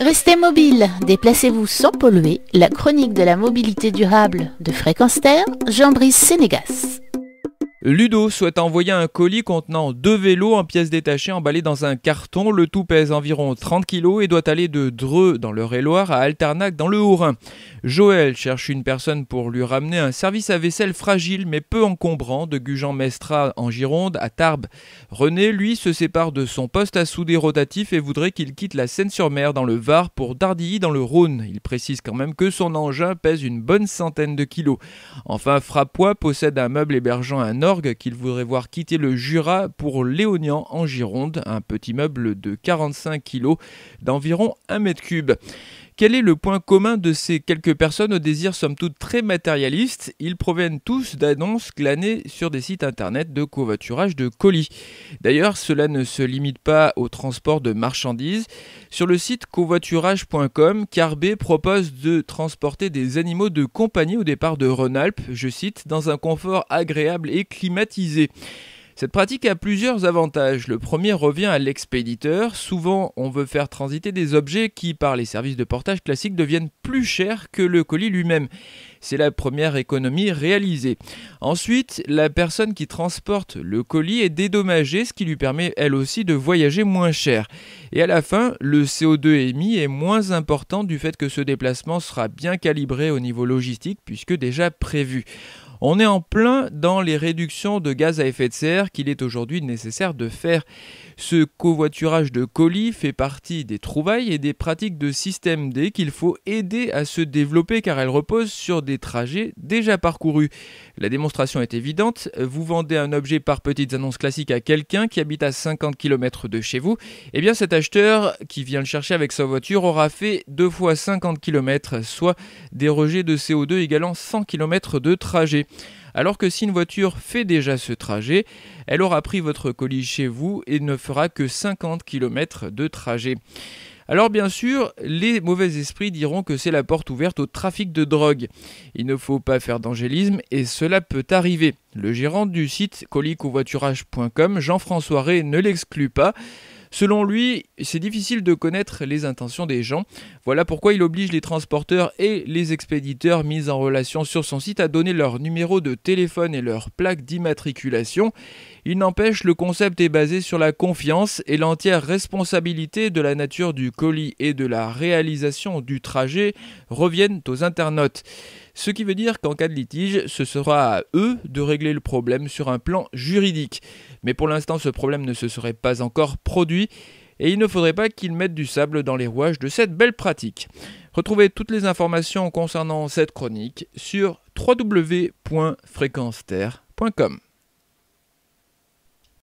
Restez mobile, déplacez-vous sans polluer. La chronique de la mobilité durable de Fréquence Terre, Jean-Brice Sénégas. Ludo souhaite envoyer un colis contenant deux vélos en pièces détachées emballés dans un carton. Le tout pèse environ 30 kg et doit aller de Dreux dans le Réloir à Alternac dans le Haut-Rhin. Joël cherche une personne pour lui ramener un service à vaisselle fragile mais peu encombrant de gujan Mestra en Gironde à Tarbes. René, lui, se sépare de son poste à souder rotatif et voudrait qu'il quitte la Seine-sur-Mer dans le Var pour Dardilly dans le Rhône. Il précise quand même que son engin pèse une bonne centaine de kilos. Enfin, Frappois possède un meuble hébergeant un homme qu'il voudrait voir quitter le Jura pour Léonian en Gironde, un petit meuble de 45 kg d'environ 1 mètre cube. Quel est le point commun de ces quelques personnes au désir somme toute très matérialiste Ils proviennent tous d'annonces glanées sur des sites internet de covoiturage de colis. D'ailleurs, cela ne se limite pas au transport de marchandises. Sur le site covoiturage.com, Carbet propose de transporter des animaux de compagnie au départ de Rhône-Alpes, je cite, dans un confort agréable et climatisé. Cette pratique a plusieurs avantages. Le premier revient à l'expéditeur. Souvent, on veut faire transiter des objets qui, par les services de portage classiques, deviennent plus chers que le colis lui-même. C'est la première économie réalisée. Ensuite, la personne qui transporte le colis est dédommagée, ce qui lui permet elle aussi de voyager moins cher. Et à la fin, le CO2 émis est moins important du fait que ce déplacement sera bien calibré au niveau logistique puisque déjà prévu. On est en plein dans les réductions de gaz à effet de serre qu'il est aujourd'hui nécessaire de faire. Ce covoiturage de colis fait partie des trouvailles et des pratiques de système D qu'il faut aider à se développer car elle repose sur des des trajets déjà parcourus. La démonstration est évidente, vous vendez un objet par petites annonces classiques à quelqu'un qui habite à 50 km de chez vous, et eh bien cet acheteur qui vient le chercher avec sa voiture aura fait deux fois 50 km, soit des rejets de CO2 égalant 100 km de trajet. Alors que si une voiture fait déjà ce trajet, elle aura pris votre colis chez vous et ne fera que 50 km de trajet. Alors bien sûr, les mauvais esprits diront que c'est la porte ouverte au trafic de drogue. Il ne faut pas faire d'angélisme et cela peut arriver. Le gérant du site colicovoiturage.com, Jean-François Ray, ne l'exclut pas. Selon lui, c'est difficile de connaître les intentions des gens. Voilà pourquoi il oblige les transporteurs et les expéditeurs mis en relation sur son site à donner leur numéro de téléphone et leur plaque d'immatriculation. Il n'empêche, le concept est basé sur la confiance et l'entière responsabilité de la nature du colis et de la réalisation du trajet reviennent aux internautes ce qui veut dire qu'en cas de litige, ce sera à eux de régler le problème sur un plan juridique. Mais pour l'instant, ce problème ne se serait pas encore produit, et il ne faudrait pas qu'ils mettent du sable dans les rouages de cette belle pratique. Retrouvez toutes les informations concernant cette chronique sur www.fréquenceterre.com.